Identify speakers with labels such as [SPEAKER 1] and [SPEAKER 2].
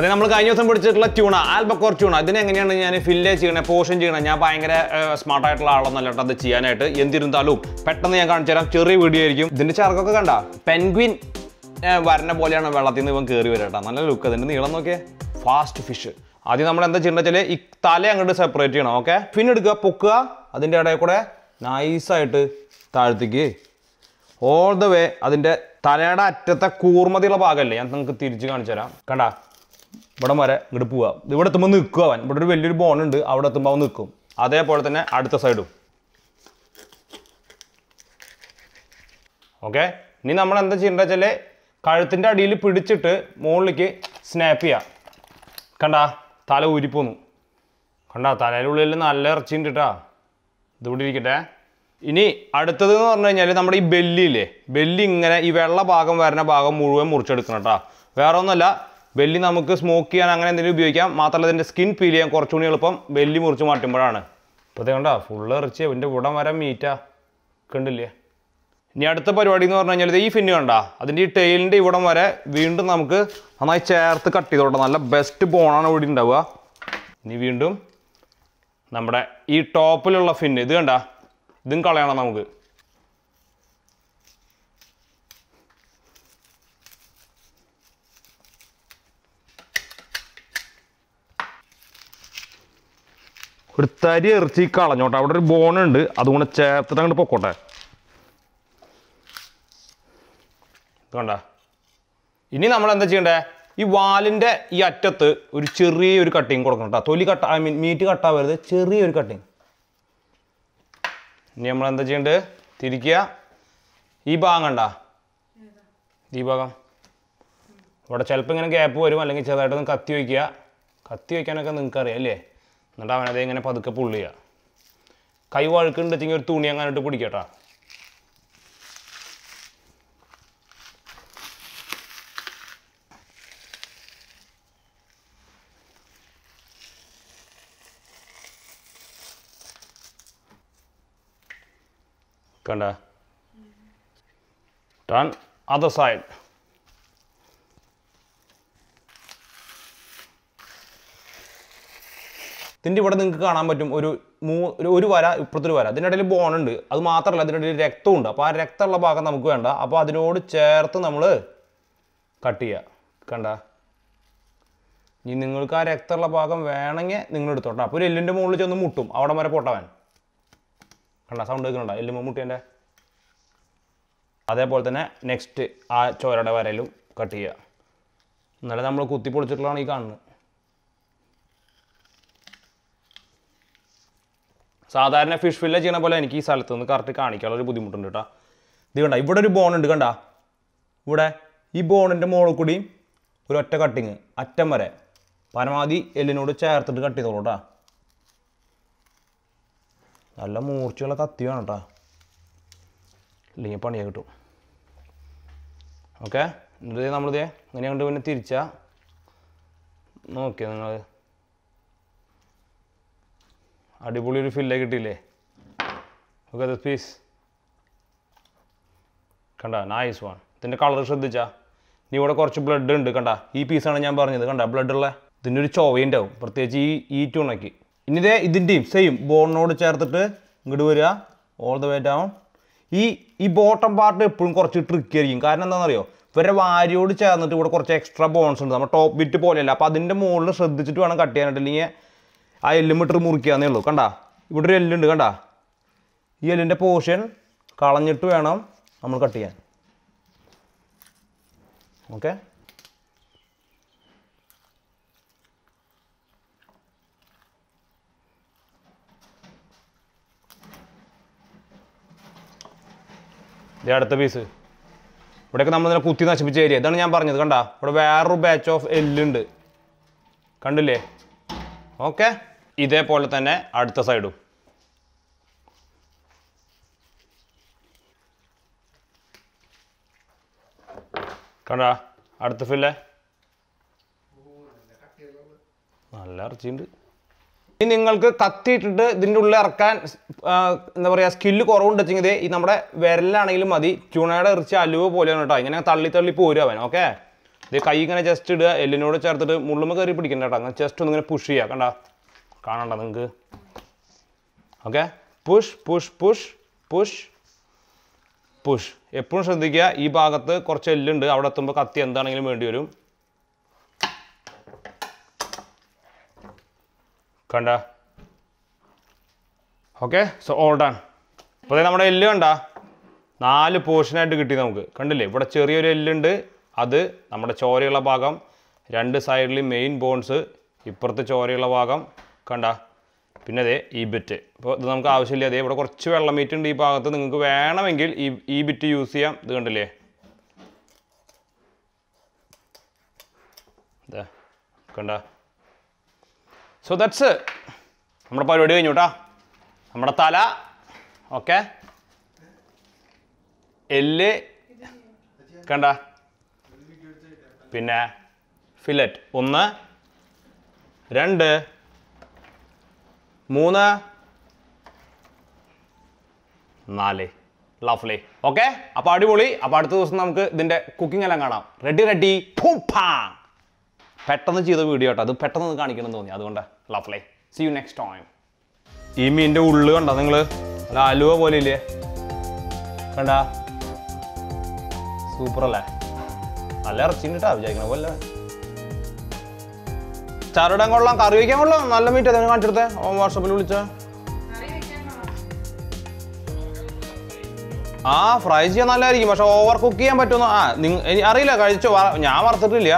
[SPEAKER 1] അതെ നമ്മൾ കഴിഞ്ഞ ദിവസം പിടിച്ചിട്ടുള്ള ട്യൂണ ആൽബക്കോർ ട്യൂണ ഇതിനെ എങ്ങനെയാണ് ഞാൻ ഫില്ല് ചെയ്യണത് പോഷൻ ചെയ്യണത് ഞാൻ ഭയങ്കര സ്മാർട്ടായിട്ടുള്ള ആയിട്ടുള്ള ആളൊന്നല്ല അത് ചെയ്യാനായിട്ട് എന്തിരുന്നാലും പെട്ടെന്ന് ഞാൻ കാണിച്ചു തരാം ചെറിയ വീഡിയോ ആയിരിക്കും ഇതിന്റെ ചർക്കൊക്കെ കണ്ട പെൻഗ്വിൻ വരണ പോലെയാണ് വെള്ളത്തിൽ നിന്ന് ഇവൻ കയറി വരട്ടോ നല്ല ലുക്ക് അതിൻ്റെ നീളം നോക്കിയേ ഫാസ്റ്റ് ഫിഷ് ആദ്യം നമ്മൾ എന്താ ചെയ്യേണ്ടത് വെച്ചാൽ ഈ തല അങ്ങോട്ട് സെപ്പറേറ്റ് ചെയ്യണം ഓക്കെ പിന്നെ എടുക്കുക പൊക്കുക അതിൻ്റെ ഇടയിൽ കൂടെ നൈസായിട്ട് താഴ്ത്തിക്ക് ഓൾ ദ വേ അതിൻ്റെ തലയുടെ അറ്റത്തെ കൂർമതിയുള്ള ഭാഗമല്ലേ ഞാൻ നിങ്ങൾക്ക് തിരിച്ച് കാണിച്ചു തരാം കണ്ടാ ഇവിടെ വരെ ഇങ്ങോട്ട് പോവാം ഇവിടെ എത്തുമ്പോൾ നിൽക്കുക അവൻ ഇവിടെ ഒരു വലിയൊരു ബോണുണ്ട് അവിടെ എത്തുമ്പോൾ അവൻ നിൽക്കും അതേപോലെ തന്നെ അടുത്ത സൈഡും ഓക്കെ ഇനി നമ്മൾ എന്താ ചെയ്യേണ്ടത് വെച്ചാൽ കഴുത്തിൻ്റെ അടിയിൽ പിടിച്ചിട്ട് മുകളിലേക്ക് സ്നാപ്പ് ചെയ്യാം കണ്ട തല ഊരിപ്പോന്നു കണ്ട തലയിലുള്ളിൽ നല്ല ഇറച്ചി ഉണ്ട് കേട്ടോ ഇതുകൂടി ഇരിക്കട്ടെ ഇനി അടുത്തത് എന്ന് പറഞ്ഞു കഴിഞ്ഞാൽ നമ്മുടെ ഈ ബെല്ലിയില്ലേ ബെല്ലി ഇങ്ങനെ ഈ വെള്ള ഭാഗം വരുന്ന ഭാഗം മുഴുവൻ മുറിച്ചെടുക്കണം കേട്ടോ വേറെ ഒന്നുമല്ല വെല്ലി നമുക്ക് സ്മോക്ക് ചെയ്യാൻ അങ്ങനെ എന്തെങ്കിലും ഉപയോഗിക്കാം മാത്രമല്ല ഇതിൻ്റെ സ്കിൻ ഫീൽ ചെയ്യാൻ കുറച്ചുകൂടി എളുപ്പം വെല്ലി മുറിച്ച് മാറ്റുമ്പോഴാണ് ഇപ്പോൾ കണ്ടാ കണ്ടോ ഫുള്ള് ഇറച്ചി അതിൻ്റെ ഉടം വരെ മീറ്റാ കണ്ടില്ലേ ഇനി അടുത്ത പരിപാടി എന്ന് പറഞ്ഞു കഴിഞ്ഞാൽ ഈ ഫിന്ന് കണ്ട അതിൻ്റെ ഈ ടെയിലിൻ്റെ ഇവിടം വരെ വീണ്ടും നമുക്ക് നന്നായി ചേർത്ത് കട്ട് ചെയ്തോട്ടെ നല്ല ബെസ്റ്റ് ബോണാണ് ഇവിടെ ഉണ്ടാവുക ഇനി വീണ്ടും നമ്മുടെ ഈ ടോപ്പിലുള്ള ഫിന്ന് ഇത് കണ്ട ഇതും കളയണം നമുക്ക് ഒരു തരി ഇറച്ചി കളഞ്ഞോട്ടെ അവിടെ ഒരു ബോണുണ്ട് അതുകൊണ്ട് ചേർത്തിട്ട് അങ്ങോട്ട് പൊക്കോട്ടെ കണ്ട ഇനി നമ്മൾ എന്താ ചെയ്യണ്ടേ ഈ വാലിൻ്റെ ഈ അറ്റത്ത് ഒരു ചെറിയൊരു കട്ടിങ് കൊടുക്കണം കേട്ടോ തൊലി കട്ട ഐ മീൻ മീറ്റ് കട്ടാവരുത് ചെറിയൊരു കട്ടിങ് ഇനി നമ്മൾ എന്താ ചെയ്യണ്ടേ തിരിക്കുക ഈ ഭാഗം കണ്ട ഈ ഭാഗം ഇവിടെ ചിലപ്പോൾ ഇങ്ങനെ ഗ്യാപ്പ് വരും അല്ലെങ്കിൽ ചെറുതായിട്ടൊന്ന് കത്തി വയ്ക്കുക കത്തി വയ്ക്കാനൊക്കെ നിങ്ങൾക്ക് അറിയാം അല്ലേ എന്നിട്ട് അവനത് ഇങ്ങനെ പതുക്കെ പുള്ള് ചെയ്യുക കൈ വഴുക്കുണ്ടെങ്കിൽ ഒരു തുണി അങ്ങനെ പിടിക്കട്ടാ കണ്ട ടേൺ അതർ സൈഡ് ഇതിൻ്റെ ഇവിടെ നിങ്ങൾക്ക് കാണാൻ പറ്റും ഒരു മൂ ഒരു വര ഇപ്പുറത്തൊരു വര അതിൻ്റെ ഇടയിൽ ബോണുണ്ട് അത് മാത്രമല്ല അതിൻ്റെ ഇടയിൽ രക്തമുണ്ട് അപ്പോൾ ആ രക്തമുള്ള ഭാഗം നമുക്ക് വേണ്ട അപ്പോൾ അതിനോട് ചേർത്ത് നമ്മൾ കട്ട് ചെയ്യുക കണ്ട ഇനി നിങ്ങൾക്ക് ആ രക്തമുള്ള ഭാഗം വേണമെങ്കിൽ നിങ്ങൾ എടുത്തോട്ടെ അപ്പോൾ ഒരു എല്ലിൻ്റെ മുകളിൽ ചെന്ന് മുട്ടും അവിടെ വരെ പൊട്ടവൻ കണ്ട സൗണ്ട് കേൾക്കുന്നുണ്ടോ എല്ലുമ്പോൾ മുട്ടിയൻ്റെ അതേപോലെ തന്നെ നെക്സ്റ്റ് ആ ചോരയുടെ വരയിലും കട്ട് ചെയ്യുക എന്നാലും നമ്മൾ കുത്തി പൊളിച്ചിട്ടുള്ളതാണ് ഈ കാണുന്നത് സാധാരണ ഫിഷ് ഫില്ല ചെയ്യണ പോലെ എനിക്ക് ഈ സ്ഥലത്ത് നിന്ന് കറക്റ്റ് കാണിക്കാനുള്ള ഒരു ബുദ്ധിമുട്ടുണ്ട് കേട്ടോ ഇത് കണ്ട ഇവിടെ ഒരു ബോൺ ഉണ്ട് കണ്ട ഇവിടെ ഈ ബോണിൻ്റെ മുകളിൽ കൂടി ഒരു ഒറ്റ കട്ടിങ് അറ്റം വരെ പരമാവധി എല്ലിനോട് ചേർത്തിട്ട് കട്ട് ചെയ്തോളൂ കേട്ടോ നല്ല മൂർച്ചയുള്ള കത്തി വേണം കേട്ടോ ഇല്ലെങ്കിൽ പണിയെ കിട്ടും ഓക്കെ എന്നിട്ട് നമ്മളിത് ഇങ്ങനെ കണ്ട് പിന്നെ തിരിച്ചാ നോക്കിയോ നിങ്ങൾ അടിപൊളി ഒരു ഫില്ലേ കിട്ടിയില്ലേ ഓക്കെ ദിസ് പീസ് കണ്ട നൈസ് വൺ ഇതിൻ്റെ കളർ ശ്രദ്ധിച്ചാ നീ ഇവിടെ കുറച്ച് ബ്ലഡ് ഉണ്ട് കണ്ട ഈ പീസാണ് ഞാൻ പറഞ്ഞത് കണ്ട ഉള്ള ഇതിൻ്റെ ഒരു ചോവയുണ്ടാവും പ്രത്യേകിച്ച് ഈ ഈ ടൂണയ്ക്ക് ഇനി ഇതേ ഇതിൻ്റെയും സെയിം ബോണിനോട് ചേർത്തിട്ട് ഇങ്ങോട്ട് വരിക ഓൾ ദ വേ ആവും ഈ ഈ ബോട്ടം പാർട്ട് എപ്പോഴും കുറച്ച് ട്രിക്കി ആയിരിക്കും കാരണം എന്താണെന്നറിയോ ഇവരെ വാരിയോട് ചേർന്നിട്ട് ഇവിടെ കുറച്ച് എക്സ്ട്രാ ബോൺസ് ഉണ്ട് നമ്മുടെ ടോപ്പ് ബിറ്റ് പോലെയല്ല അപ്പോൾ അതിൻ്റെ മുകളിൽ ശ്രദ്ധിച്ചിട്ട് വേണം കട്ട് ചെയ്യാനായിട്ട് അല്ലെങ്കിൽ ആ എല്ല് മീറ്റർ മുറിക്കാന്നേ ഉള്ളൂ കണ്ട ഇവിടെ ഒരു എല്ലുണ്ട് കണ്ട ഈ എല്ലിൻ്റെ പോർഷൻ കളഞ്ഞിട്ട് വേണം നമ്മൾ കട്ട് ചെയ്യാൻ ഓക്കെ അടുത്ത പീസ് ഇവിടെയൊക്കെ നമ്മൾ ഇതിനെ കുത്തി നശിപ്പിച്ച ഏരിയ ഇതാണ് ഞാൻ പറഞ്ഞത് കണ്ട ഇവിടെ വേറൊരു ബാച്ച് ഓഫ് എല്ലുണ്ട് കണ്ടില്ലേ ഓക്കെ ഇതേപോലെ തന്നെ അടുത്ത സൈഡും കണ്ട അടുത്ത ഫില്ലേ നല്ല ഇറച്ചിയുണ്ട് ഇനി നിങ്ങൾക്ക് കത്തിയിട്ടിട്ട് ഇതിൻ്റെ ഉള്ളിൽ ഇറക്കാൻ എന്താ പറയുക സ്കില്ല് വെച്ചെങ്കിൽ ഈ നമ്മുടെ വിരലാണെങ്കിലും മതി ചുണയുടെ ഇറച്ചി അലുവ പോലെയാണ് കേട്ടോ ഇങ്ങനെ തള്ളി തള്ളി പോരും അവൻ ഓക്കെ ഇത് കൈ ഇങ്ങനെ ജസ്റ്റ് ഇടുക എല്ലിനോട് ചേർത്തിട്ട് മുള്ളുമ്മ കയറി പിടിക്കണ്ട കേട്ടോ അങ്ങനെ ജസ്റ്റ് ഒന്ന് ഇങ്ങനെ പുഷ് ചെയ്യുക കണ്ട കാണണ്ട നിങ്ങൾക്ക് okay push push push push push എപ്പോഴും ശ്രദ്ധിക്കുക ഈ ഭാഗത്ത് കുറച്ച് എല്ലുണ്ട് അവിടെ എത്തുമ്പോൾ കത്തി എന്താണെങ്കിലും വേണ്ടി വരും കണ്ട ഓക്കെ സോ ഓൾ ഡൺ അപ്പോൾ നമ്മുടെ എല്ല് കണ്ട നാല് പോർഷനായിട്ട് കിട്ടി നമുക്ക് കണ്ടില്ലേ ഇവിടെ ചെറിയൊരു എല്ലുണ്ട് അത് നമ്മുടെ ചോരയുള്ള ഭാഗം രണ്ട് സൈഡിലും മെയിൻ ബോൺസ് ഇപ്പുറത്തെ ചോരയുള്ള ഭാഗം കണ്ട പിന്നെ അതേ ഈ ബിറ്റ് ഇപ്പോൾ ഇത് നമുക്ക് ആവശ്യമില്ല അതേ ഇവിടെ കുറച്ച് വെള്ളം ഉണ്ട് ഈ ഭാഗത്ത് നിങ്ങൾക്ക് വേണമെങ്കിൽ ഈ ഈ ബിറ്റ് യൂസ് ചെയ്യാം ഇത് കണ്ടില്ലേ കണ്ട സോ ദാറ്റ്സ് നമ്മുടെ പരിപാടി കഴിഞ്ഞു കേട്ടോ നമ്മുടെ തല ഓക്കെ എല്ല് കണ്ട പിന്നെ ഫിലറ്റ് ഒന്ന് രണ്ട് മൂന്ന് നാല് ലഫ്ലി ഓക്കെ അപ്പോൾ അടിപൊളി അപ്പോൾ അടുത്ത ദിവസം നമുക്ക് ഇതിൻ്റെ കുക്കിംഗ് എല്ലാം കാണാം റെഡി റെഡി പെട്ടെന്ന് ചെയ്ത വീഡിയോ കേട്ടോ അത് പെട്ടെന്ന് കാണിക്കണം തോന്നി അതുകൊണ്ട് ലഫ്ലി സി യു നെക്സ്റ്റ് ടൈം ഈ മീനിൻ്റെ ഉള്ളു കണ്ടോ നിങ്ങൾ അല്ല അലുവ പോലെ ഇല്ലേ കണ്ട സൂപ്പർ അല്ലേ നല്ല ഇറച്ചിട്ടാ വിചാരിക്കണ പോലെ ചാറിടാൻ കൊള്ളാം കറി വയ്ക്കാൻ കൊള്ളാം നല്ല മീറ്റ് അതിന് കാണിച്ചെടുത്തേ ഓൻ വാട്സപ്പിൽ വിളിച്ച ആ ഫ്രൈ ചെയ്യാൻ നല്ലതായിരിക്കും പക്ഷെ ഓവർ കുക്ക് ചെയ്യാൻ പറ്റുമെന്ന് ആ അറിയില്ല കഴിച്ചു ഞാൻ വറുത്തിട്ടില്ല